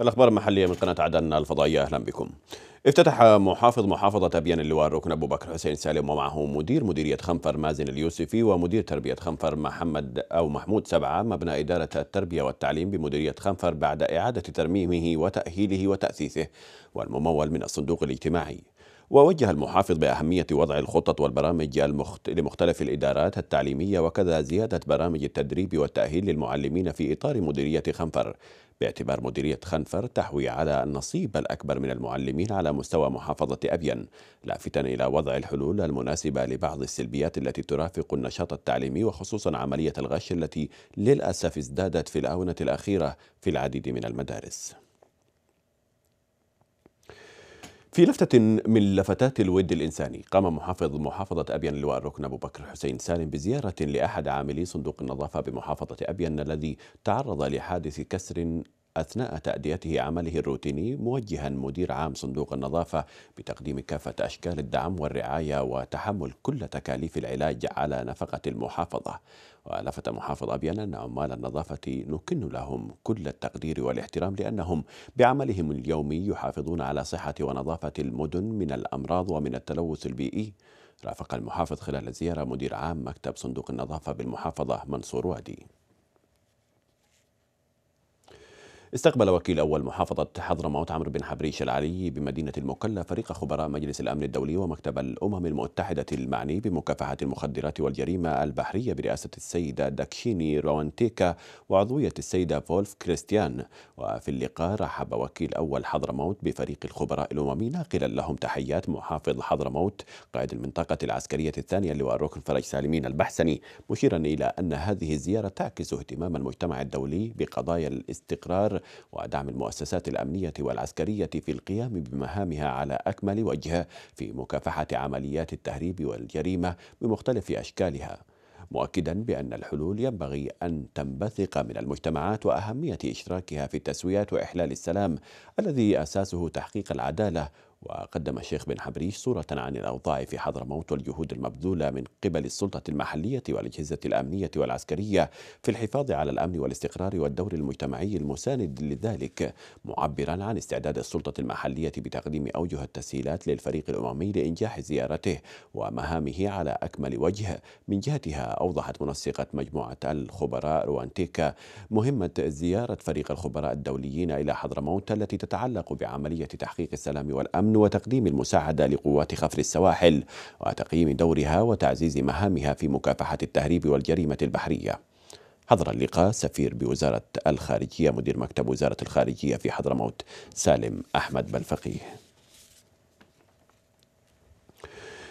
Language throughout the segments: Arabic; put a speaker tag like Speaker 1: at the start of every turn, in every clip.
Speaker 1: الأخبار المحلية من قناة عدن الفضائية أهلا بكم افتتح محافظ محافظة أبيان اللواء الركن أبو بكر حسين سالم ومعه مدير مديرية خنفر مازن اليوسفي ومدير تربية خنفر محمد أو محمود سبعة مبنى إدارة التربية والتعليم بمديرية خنفر بعد إعادة ترميمه وتأهيله وتأسيسه والممول من الصندوق الاجتماعي ووجه المحافظ بأهمية وضع الخطط والبرامج المخت... لمختلف الإدارات التعليمية وكذا زيادة برامج التدريب والتأهيل للمعلمين في إطار مديرية خنفر باعتبار مديرية خنفر تحوي على النصيب الأكبر من المعلمين على مستوى محافظة أبين لافتا إلى وضع الحلول المناسبة لبعض السلبيات التي ترافق النشاط التعليمي وخصوصا عملية الغش التي للأسف ازدادت في الآونة الأخيرة في العديد من المدارس في لفتة من لفتات الود الإنساني قام محافظ محافظة أبين اللواء الركن أبو بكر حسين سالم بزيارة لأحد عاملي صندوق النظافة بمحافظة أبين الذي تعرض لحادث كسر أثناء تأديته عمله الروتيني موجها مدير عام صندوق النظافة بتقديم كافة أشكال الدعم والرعاية وتحمل كل تكاليف العلاج على نفقة المحافظة ولفت محافظ أبيان أن عمال النظافة نكن لهم كل التقدير والاحترام لأنهم بعملهم اليومي يحافظون على صحة ونظافة المدن من الأمراض ومن التلوث البيئي رافق المحافظ خلال الزيارة مدير عام مكتب صندوق النظافة بالمحافظة منصور وادي استقبل وكيل أول محافظة حضرموت عمرو بن حبريش العلي بمدينة المكلا فريق خبراء مجلس الأمن الدولي ومكتب الأمم المتحدة المعني بمكافحة المخدرات والجريمة البحرية برئاسة السيدة داكشيني روانتيكا وعضوية السيدة فولف كريستيان وفي اللقاء رحب وكيل أول حضرموت بفريق الخبراء الأممي ناقلا لهم تحيات محافظ حضرموت قائد المنطقة العسكرية الثانية لواء الركن فرج سالمين البحسني مشيرا إلى أن هذه الزيارة تعكس اهتمام المجتمع الدولي بقضايا الاستقرار ودعم المؤسسات الأمنية والعسكرية في القيام بمهامها على أكمل وجه في مكافحة عمليات التهريب والجريمة بمختلف أشكالها مؤكدا بأن الحلول ينبغي أن تنبثق من المجتمعات وأهمية إشراكها في التسويات وإحلال السلام الذي أساسه تحقيق العدالة وقدم الشيخ بن حبريش صورة عن الأوضاع في حضرموت والجهود المبذولة من قبل السلطة المحلية والأجهزة الأمنية والعسكرية في الحفاظ على الأمن والاستقرار والدور المجتمعي المساند لذلك معبرا عن استعداد السلطة المحلية بتقديم أوجه التسهيلات للفريق الأممي لإنجاح زيارته ومهامه على أكمل وجه من جهتها أوضحت منسقة مجموعة الخبراء روانتيكا مهمة زيارة فريق الخبراء الدوليين إلى حضرموت التي تتعلق بعملية تحقيق السلام والأمن الأمن وتقديم المساعدة لقوات خفر السواحل وتقييم دورها وتعزيز مهامها في مكافحة التهريب والجريمة البحرية حضر اللقاء سفير بوزارة الخارجية مدير مكتب وزارة الخارجية في حضرموت سالم أحمد بلفقيه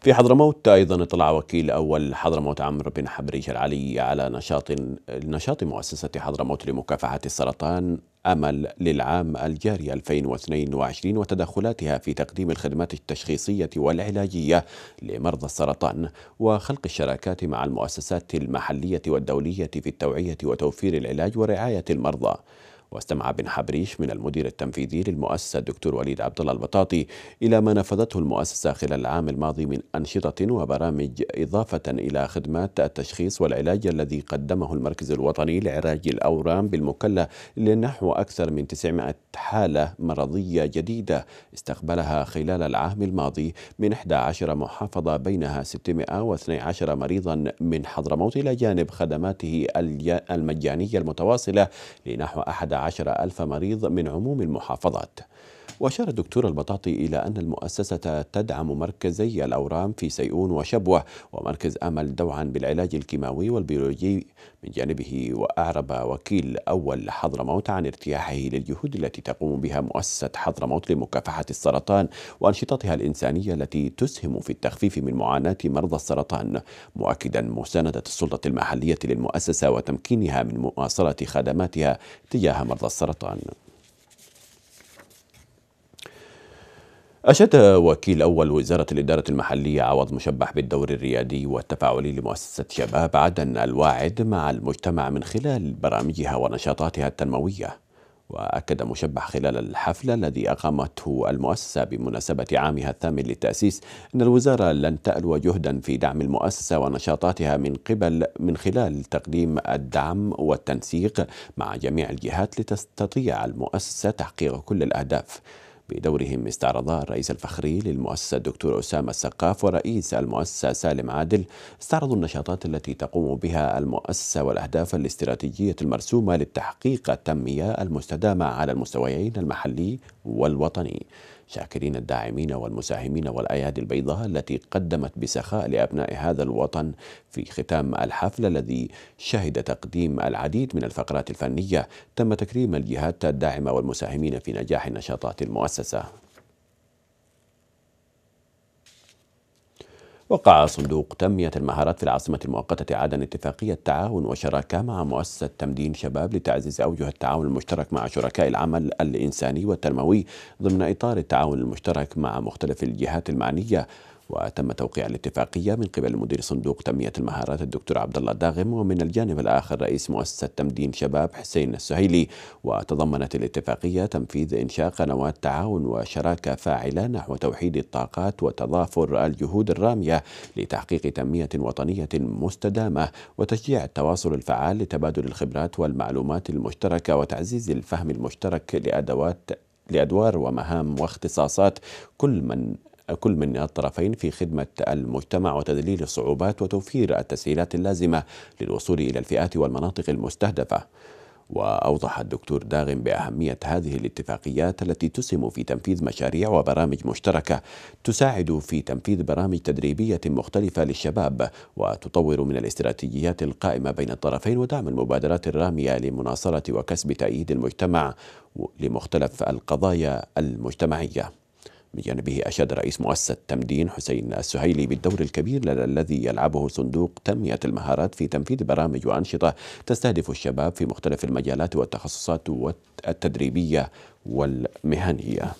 Speaker 1: في حضرموت أيضا اطلع وكيل أول حضرموت عمرو بن حبريش العلي على نشاط نشاط مؤسسة حضرموت لمكافحة السرطان أمل للعام الجاري 2022 وتدخلاتها في تقديم الخدمات التشخيصية والعلاجية لمرضى السرطان وخلق الشراكات مع المؤسسات المحلية والدولية في التوعية وتوفير العلاج ورعاية المرضى واستمع بن حبريش من المدير التنفيذي للمؤسسة الدكتور وليد عبد الله البطاطي إلى ما نفذته المؤسسة خلال العام الماضي من أنشطة وبرامج إضافة إلى خدمات التشخيص والعلاج الذي قدمه المركز الوطني لعلاج الأورام بالمكلة لنحو أكثر من 900 حالة مرضية جديدة استقبلها خلال العام الماضي من 11 محافظة بينها 612 مريضا من حضرموت إلى جانب خدماته المجانية المتواصلة لنحو أحد عشر ألف مريض من عموم المحافظات وأشار الدكتور البطاطي إلى أن المؤسسة تدعم مركزي الأورام في سيئون وشبوة ومركز أمل دوعا بالعلاج الكيماوي والبيولوجي من جانبه وأعرب وكيل أول حضرموت عن ارتياحه للجهود التي تقوم بها مؤسسة حضرموت لمكافحة السرطان وأنشطتها الإنسانية التي تسهم في التخفيف من معاناة مرضى السرطان مؤكدا مساندة السلطة المحلية للمؤسسة وتمكينها من مواصلة خدماتها تجاه مرضى السرطان أشاد وكيل أول وزارة الإدارة المحلية عوض مشبح بالدور الريادي والتفاعلي لمؤسسة شباب عدن الواعد مع المجتمع من خلال برامجها ونشاطاتها التنموية وأكد مشبح خلال الحفل الذي أقامته المؤسسة بمناسبة عامها الثامن للتأسيس أن الوزارة لن تألو جهدا في دعم المؤسسة ونشاطاتها من قبل من خلال تقديم الدعم والتنسيق مع جميع الجهات لتستطيع المؤسسة تحقيق كل الأهداف بدورهم استعرضا الرئيس الفخري للمؤسسة الدكتور أسامة السقاف ورئيس المؤسسة سالم عادل استعرضوا النشاطات التي تقوم بها المؤسسة والأهداف الاستراتيجية المرسومة للتحقيق التنمية المستدامة على المستويين المحلي والوطني شاكرين الداعمين والمساهمين والأيادي البيضاء التي قدمت بسخاء لأبناء هذا الوطن في ختام الحفل الذي شهد تقديم العديد من الفقرات الفنية تم تكريم الجهات الداعمة والمساهمين في نجاح نشاطات المؤسسة وقع صندوق تنمية المهارات في العاصمة المؤقتة عدن اتفاقية تعاون وشراكة مع مؤسسة تمدين شباب لتعزيز أوجه التعاون المشترك مع شركاء العمل الإنساني والتنموي ضمن إطار التعاون المشترك مع مختلف الجهات المعنية وتم توقيع الاتفاقية من قبل مدير صندوق تنمية المهارات الدكتور عبد الله داغم ومن الجانب الآخر رئيس مؤسسة تمدين شباب حسين السهيلي وتضمنت الاتفاقية تنفيذ إنشاء قنوات تعاون وشراكة فاعلة نحو توحيد الطاقات وتضافر الجهود الرامية لتحقيق تنمية وطنية مستدامة وتشجيع التواصل الفعال لتبادل الخبرات والمعلومات المشتركة وتعزيز الفهم المشترك لأدوات لأدوار ومهام واختصاصات كل من كل من الطرفين في خدمة المجتمع وتذليل الصعوبات وتوفير التسهيلات اللازمة للوصول إلى الفئات والمناطق المستهدفة وأوضح الدكتور داغم بأهمية هذه الاتفاقيات التي تسهم في تنفيذ مشاريع وبرامج مشتركة تساعد في تنفيذ برامج تدريبية مختلفة للشباب وتطور من الاستراتيجيات القائمة بين الطرفين ودعم المبادرات الرامية لمناصرة وكسب تأييد المجتمع لمختلف القضايا المجتمعية بجانبه أشاد رئيس مؤسسة تمدين حسين السهيلي بالدور الكبير الذي يلعبه صندوق تنمية المهارات في تنفيذ برامج وأنشطة تستهدف الشباب في مختلف المجالات والتخصصات التدريبية والمهنية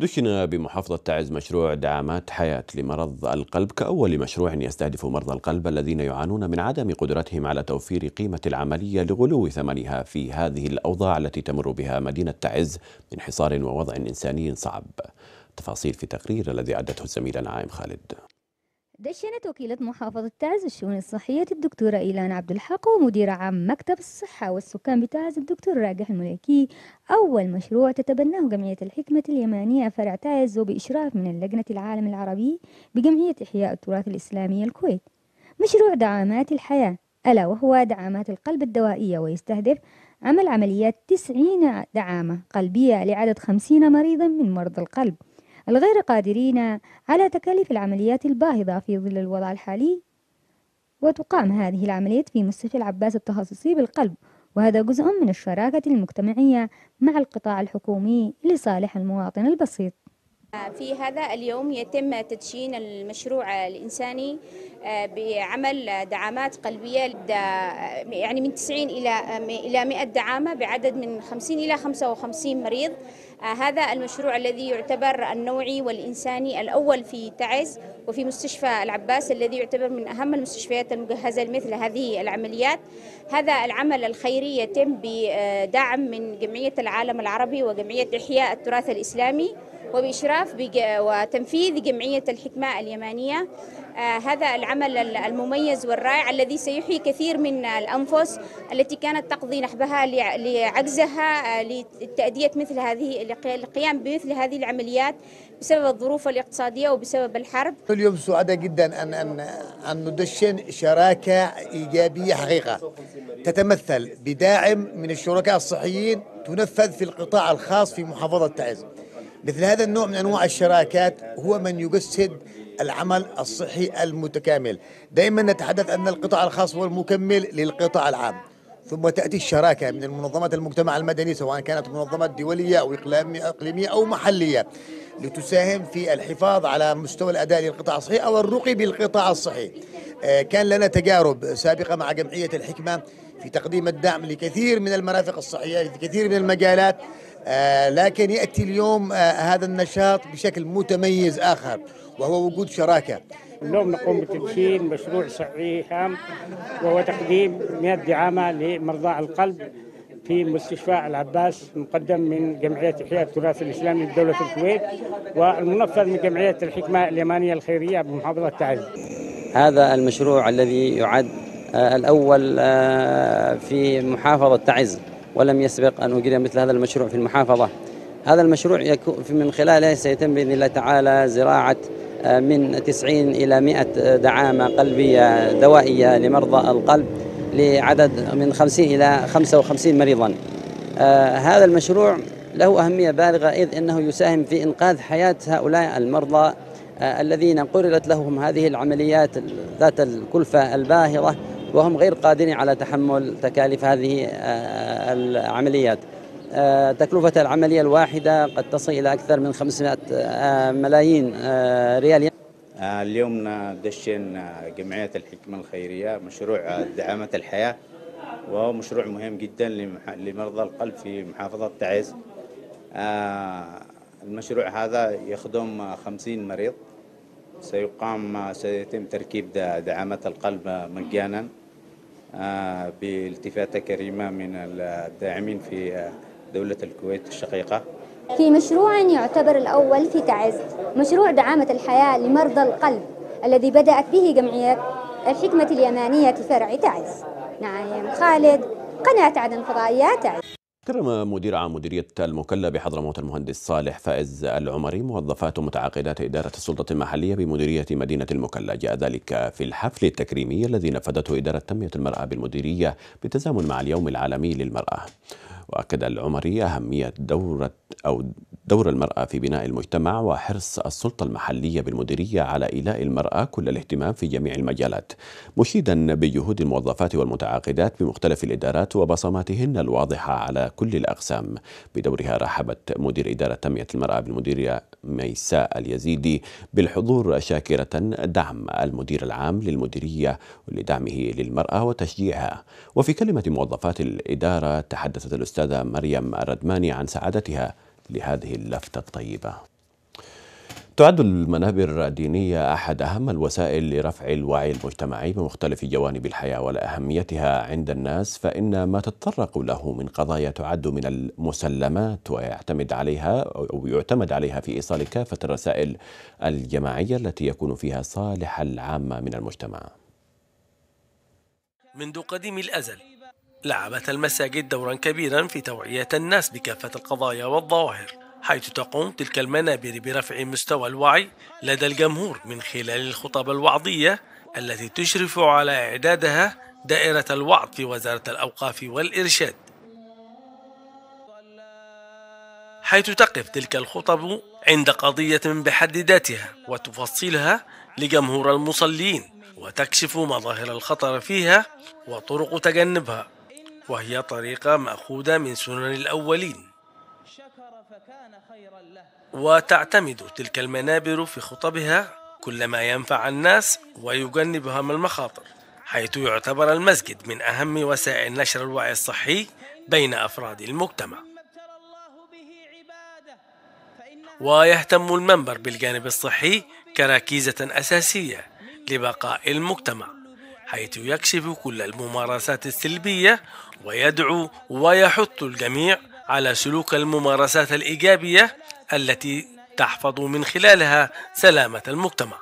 Speaker 1: دشن بمحافظة تعز مشروع دعامات حياة لمرض القلب كأول مشروع يستهدف مرضى القلب الذين يعانون من عدم قدرتهم على توفير قيمة العملية لغلو ثمنها في هذه الأوضاع التي تمر بها مدينة تعز من حصار ووضع إنساني صعب تفاصيل في تقرير الذي أعدته الزميل نعيم خالد
Speaker 2: دشنت وكيلة محافظة تعز الشؤون الصحية الدكتورة إيلان عبد الحق ومدير عام مكتب الصحة والسكان بتعز الدكتور راجح المليكي أول مشروع تتبناه جمعية الحكمة اليمانية فرع تعز وبإشراف من اللجنة العالم العربي بجمعية إحياء التراث الإسلامي الكويت مشروع دعامات الحياة ألا وهو دعامات القلب الدوائية ويستهدف عمل عمليات 90 دعامة قلبية لعدد 50 مريضا من مرضى القلب الغير قادرين على تكاليف العمليات الباهظة في ظل الوضع الحالي وتقام هذه العمليات في مستشفى العباس التخصصي بالقلب وهذا جزء من الشراكة المجتمعية مع القطاع الحكومي لصالح المواطن البسيط في هذا اليوم يتم تدشين المشروع الإنساني آه، بعمل دعامات قلبية يعني من 90 إلى إلى 100 دعامة بعدد من 50 إلى 55 مريض آه، هذا المشروع الذي يعتبر النوعي والإنساني الأول في تعز وفي مستشفى العباس الذي يعتبر من أهم المستشفيات المجهزة لمثل هذه العمليات هذا العمل الخيري يتم بدعم من جمعية العالم العربي وجمعية إحياء التراث الإسلامي وبإشراف وتنفيذ جمعية الحكماء اليمانية آه، هذا العمل المميز والرائع الذي سيحيي كثير من الأنفس التي كانت تقضي نحبها لعجزها آه، لتأدية مثل هذه القيام بمثل هذه العمليات بسبب الظروف الاقتصادية
Speaker 3: وبسبب الحرب اليوم سعداء جدا أن أن أن ندشن شراكة إيجابية حقيقة تتمثل بداعم من الشركاء الصحيين تنفذ في القطاع الخاص في محافظة تعز مثل هذا النوع من انواع الشراكات هو من يجسد العمل الصحي المتكامل دائما نتحدث ان القطاع الخاص هو المكمل للقطاع العام ثم تاتي الشراكه من منظمات المجتمع المدني سواء كانت منظمات دوليه او اقليميه او محليه لتساهم في الحفاظ على مستوى الاداء للقطاع الصحي او الرقي بالقطاع الصحي. آه، كان لنا تجارب سابقه مع جمعيه الحكمه في تقديم الدعم لكثير من المرافق الصحيه في كثير من المجالات آه، لكن ياتي اليوم آه، هذا النشاط بشكل متميز اخر وهو وجود شراكه اليوم نقوم بتدشين مشروع صحي هام وهو تقديم 100 دعامه لمرضى القلب في مستشفى العباس مقدم من جمعية إحياء التراث الإسلامي بدولة الكويت والمنفذ من جمعية الحكمة اليمانية الخيرية بمحافظة تعز
Speaker 2: هذا المشروع الذي يعد آه، الأول في محافظة تعز ولم يسبق أن أجري مثل هذا المشروع في المحافظة هذا المشروع من خلاله سيتم بإذن الله تعالى زراعة آه، من 90 إلى 100 دعامة قلبية دوائية لمرضى القلب لعدد من 50 إلى 55 مريضا آه، هذا المشروع له أهمية بالغة إذ أنه يساهم في إنقاذ حياة هؤلاء المرضى آه، الذين قررت لهم هذه العمليات ذات الكلفة الباهظة وهم غير قادرين على تحمل تكاليف هذه آه، العمليات آه، تكلفة العملية الواحدة قد تصل إلى أكثر من 500 آه، ملايين ريال اليوم دشن جمعية الحكمة الخيرية مشروع
Speaker 1: دعامة الحياة وهو مشروع مهم جدا لمرضى القلب في محافظة تعز المشروع هذا يخدم 50 مريض سيقام سيتم تركيب دعامة القلب مجانا آه، بالتفاتة كريمة من الداعمين في آه، دولة
Speaker 2: الكويت الشقيقة في مشروع يعتبر الأول في تعز مشروع دعامة الحياة لمرضى القلب الذي بدأت به جمعية الحكمة اليمانية في فرع تعز نعيم خالد قناة عدن فضائية تعز
Speaker 1: كرم مدير عام مديرية المكلة بحضرموت المهندس صالح فائز العمري موظفات متعاقدات إدارة السلطة المحلية بمديرية مدينة المكلة جاء ذلك في الحفل التكريمي الذي نفذته إدارة تنمية المرأة بالمديرية بالتزامن مع اليوم العالمي للمرأة وأكد العمري أهمية دورة أو دور المرأة في بناء المجتمع وحرص السلطة المحلية بالمديرية على إيلاء المرأة كل الاهتمام في جميع المجالات مشيدا بجهود الموظفات والمتعاقدات بمختلف الإدارات وبصماتهن الواضحة على كل الأقسام بدورها رحبت مدير إدارة تنمية المرأة بالمديرية ميساء اليزيدي بالحضور شاكرة دعم المدير العام للمديرية لدعمه للمرأة وتشجيعها وفي كلمة موظفات الإدارة تحدثت الأستاذة مريم الردماني عن سعادتها لهذه اللفتة الطيبة تعد المنابر الدينية أحد أهم الوسائل لرفع الوعي المجتمعي بمختلف جوانب الحياة ولأهميتها عند الناس فإن ما تتطرق له من قضايا تعد من المسلمات ويعتمد عليها أو يعتمد عليها في إيصال كافة الرسائل الجماعية التي يكون فيها صالح العامة من المجتمع
Speaker 3: منذ قديم الأزل لعبت المساجد دورا كبيرا في توعية الناس بكافة القضايا والظواهر حيث تقوم تلك المنابر برفع مستوى الوعي لدى الجمهور من خلال الخطب الوعظية التي تشرف على إعدادها دائرة الوعظ في وزارة الأوقاف والإرشاد حيث تقف تلك الخطب عند قضية بحد ذاتها وتفصلها لجمهور المصلين وتكشف مظاهر الخطر فيها وطرق تجنبها وهي طريقة مأخوذة من سنن الأولين وتعتمد تلك المنابر في خطبها كل ما ينفع الناس ويجنبهم المخاطر حيث يعتبر المسجد من أهم وسائل نشر الوعي الصحي بين أفراد المجتمع ويهتم المنبر بالجانب الصحي كركيزة أساسية لبقاء المجتمع حيث يكشف كل الممارسات السلبية ويدعو ويحث الجميع على سلوك الممارسات الإيجابية التي تحفظ من خلالها سلامة المجتمع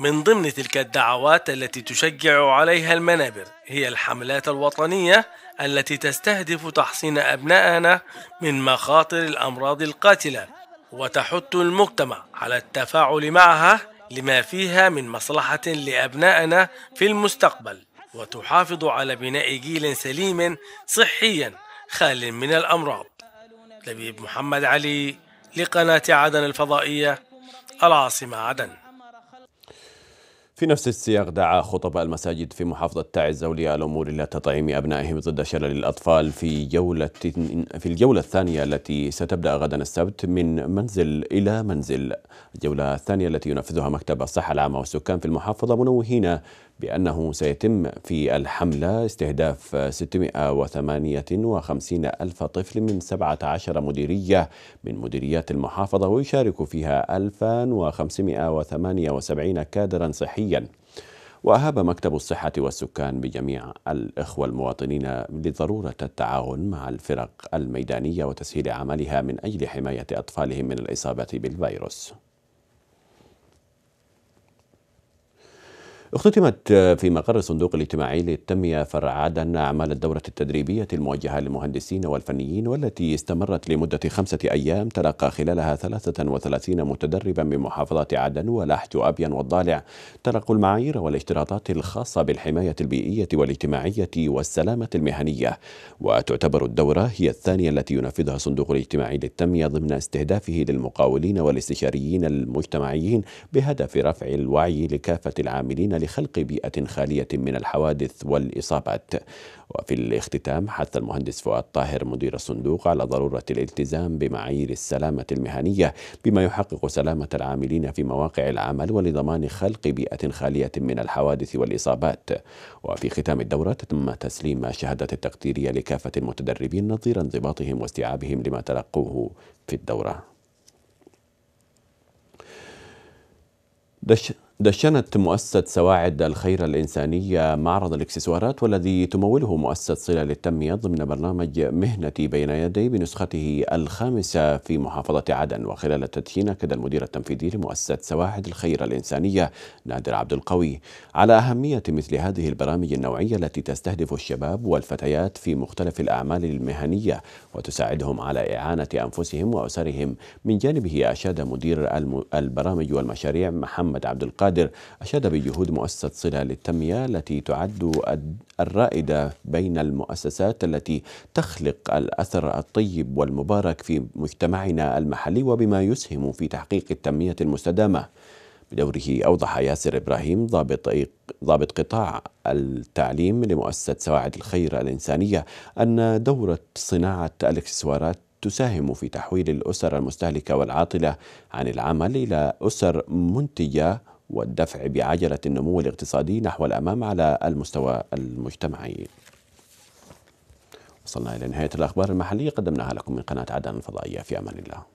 Speaker 3: من ضمن تلك الدعوات التي تشجع عليها المنابر هي الحملات الوطنية التي تستهدف تحصين أبنائنا من مخاطر الأمراض القاتلة وتحث المجتمع على التفاعل معها لما فيها من مصلحة لأبنائنا في المستقبل وتحافظ على بناء جيل سليم صحيا خال من الأمراض لبيب محمد علي لقناة عدن الفضائية العاصمة عدن
Speaker 1: في نفس السياق دعا خطباء المساجد في محافظة تعز أولياء الأمور إلى تطعيم أبنائهم ضد شلل الأطفال في جولة في الجولة الثانية التي ستبدأ غدا السبت من منزل إلى منزل الجولة الثانية التي ينفذها مكتب الصحة العامة والسكان في المحافظة منوهين بأنه سيتم في الحملة استهداف 658 ألف طفل من 17 مديرية من مديريات المحافظة ويشارك فيها 1578 كادرا صحيا وأهاب مكتب الصحة والسكان بجميع الإخوة المواطنين لضرورة التعاون مع الفرق الميدانية وتسهيل عملها من أجل حماية أطفالهم من الإصابة بالفيروس اختتمت في مقر الصندوق الاجتماعي للتنمية فرع عدن أعمال الدورة التدريبية الموجهة للمهندسين والفنيين والتي استمرت لمدة خمسة أيام تلقى خلالها 33 متدربا من محافظات عدن ولحج وابين والضالع تلقوا المعايير والاشتراطات الخاصة بالحماية البيئية والاجتماعية والسلامة المهنية وتعتبر الدورة هي الثانية التي ينفذها الصندوق الاجتماعي للتنمية ضمن استهدافه للمقاولين والاستشاريين المجتمعيين بهدف رفع الوعي لكافة العاملين لخلق بيئة خالية من الحوادث والإصابات وفي الاختتام حث المهندس فؤاد طاهر مدير الصندوق على ضرورة الالتزام بمعايير السلامة المهنية بما يحقق سلامة العاملين في مواقع العمل ولضمان خلق بيئة خالية من الحوادث والإصابات وفي ختام الدورة تم تسليم شهادة التقديرية لكافة المتدربين نظير انضباطهم واستيعابهم لما تلقوه في الدورة دش دشنت مؤسسة سواعد الخير الإنسانية معرض الإكسسوارات والذي تموله مؤسسة صلة للتنمية ضمن برنامج مهنتي بين يدي بنسخته الخامسة في محافظة عدن وخلال التدشين أكد المدير التنفيذي لمؤسسة سواعد الخير الإنسانية نادر عبد القوي على أهمية مثل هذه البرامج النوعية التي تستهدف الشباب والفتيات في مختلف الأعمال المهنية وتساعدهم على إعانة أنفسهم وأسرهم من جانبه أشاد مدير البرامج والمشاريع محمد عبد القادر القادر أشاد بجهود مؤسسة صلة للتنمية التي تعد الرائدة بين المؤسسات التي تخلق الأثر الطيب والمبارك في مجتمعنا المحلي وبما يسهم في تحقيق التنمية المستدامة بدوره أوضح ياسر إبراهيم ضابط ضابط قطاع التعليم لمؤسسة سواعد الخير الإنسانية أن دورة صناعة الإكسسوارات تساهم في تحويل الأسر المستهلكة والعاطلة عن العمل إلى أسر منتجة والدفع بعجله النمو الاقتصادي نحو الامام على المستوى المجتمعي. وصلنا الى نهايه الاخبار المحليه قدمناها لكم من قناه عدن الفضائيه في امان الله.